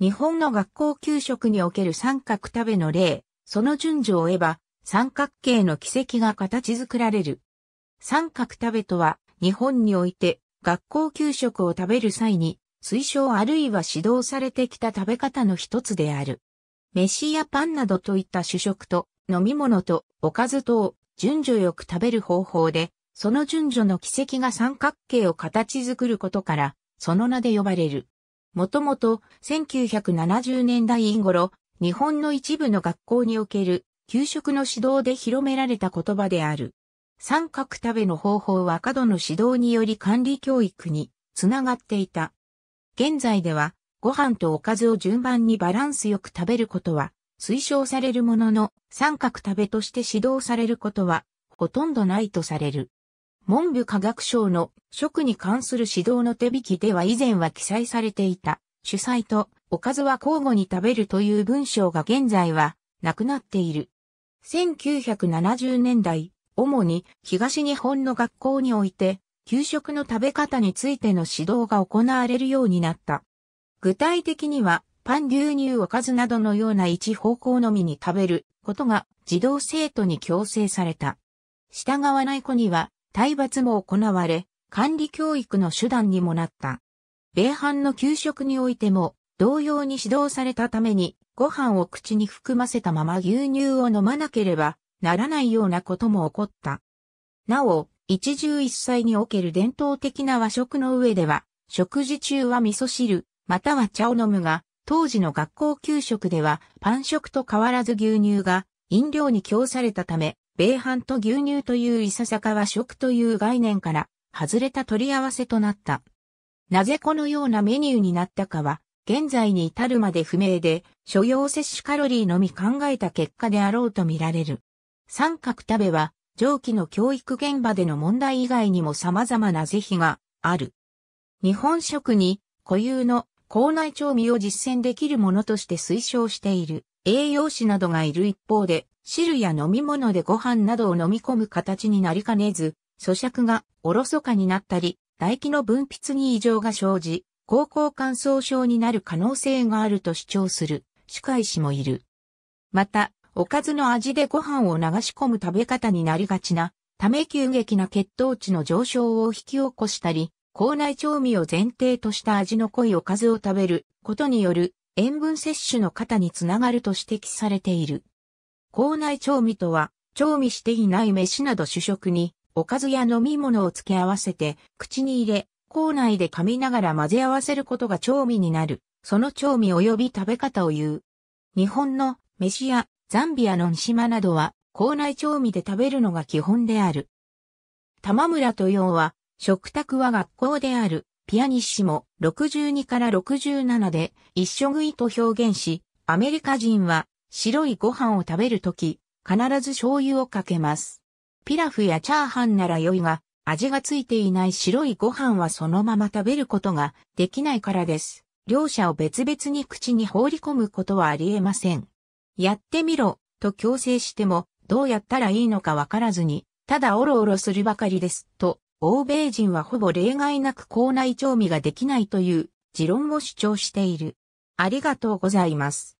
日本の学校給食における三角食べの例、その順序を追えば、三角形の軌跡が形作られる。三角食べとは、日本において、学校給食を食べる際に、推奨あるいは指導されてきた食べ方の一つである。飯やパンなどといった主食と、飲み物と、おかずとを順序よく食べる方法で、その順序の軌跡が三角形を形作ることから、その名で呼ばれる。もともと1970年代頃、日本の一部の学校における給食の指導で広められた言葉である。三角食べの方法は過度の指導により管理教育につながっていた。現在ではご飯とおかずを順番にバランスよく食べることは推奨されるものの三角食べとして指導されることはほとんどないとされる。文部科学省の食に関する指導の手引きでは以前は記載されていた、主菜とおかずは交互に食べるという文章が現在はなくなっている。1970年代、主に東日本の学校において、給食の食べ方についての指導が行われるようになった。具体的には、パン牛乳おかずなどのような一方向のみに食べることが児童生徒に強制された。従わない子には体罰も行われ、管理教育の手段にもなった。米飯の給食においても、同様に指導されたために、ご飯を口に含ませたまま牛乳を飲まなければならないようなことも起こった。なお、一汁一菜における伝統的な和食の上では、食事中は味噌汁、または茶を飲むが、当時の学校給食ではパン食と変わらず牛乳が飲料に供されたため、米飯と牛乳といういささかは食という概念から外れた取り合わせとなった。なぜこのようなメニューになったかは、現在に至るまで不明で、所要摂取カロリーのみ考えた結果であろうとみられる。三角食べは、上記の教育現場での問題以外にも様々な是非がある。日本食に固有の口内調味を実践できるものとして推奨している栄養士などがいる一方で、汁や飲み物でご飯などを飲み込む形になりかねず、咀嚼がおろそかになったり、唾液の分泌に異常が生じ、高校乾燥症になる可能性があると主張する歯科医師もいる。また、おかずの味でご飯を流し込む食べ方になりがちな、ため急激な血糖値の上昇を引き起こしたり、口内調味を前提とした味の濃いおかずを食べることによる塩分摂取の型につながると指摘されている。校内調味とは、調味していない飯など主食に、おかずや飲み物を付け合わせて、口に入れ、校内で噛みながら混ぜ合わせることが調味になる。その調味及び食べ方を言う。日本の飯やザンビアの島などは、校内調味で食べるのが基本である。玉村と洋は、食卓は学校である、ピアニッシモ62から67で、一緒食いと表現し、アメリカ人は白いご飯を食べるとき、必ず醤油をかけます。ピラフやチャーハンなら良いが、味がついていない白いご飯はそのまま食べることができないからです。両者を別々に口に放り込むことはありえません。やってみろ、と強制しても、どうやったらいいのかわからずに、ただおろおろするばかりです、と、欧米人はほぼ例外なく口内調味ができないという持論を主張している。ありがとうございます。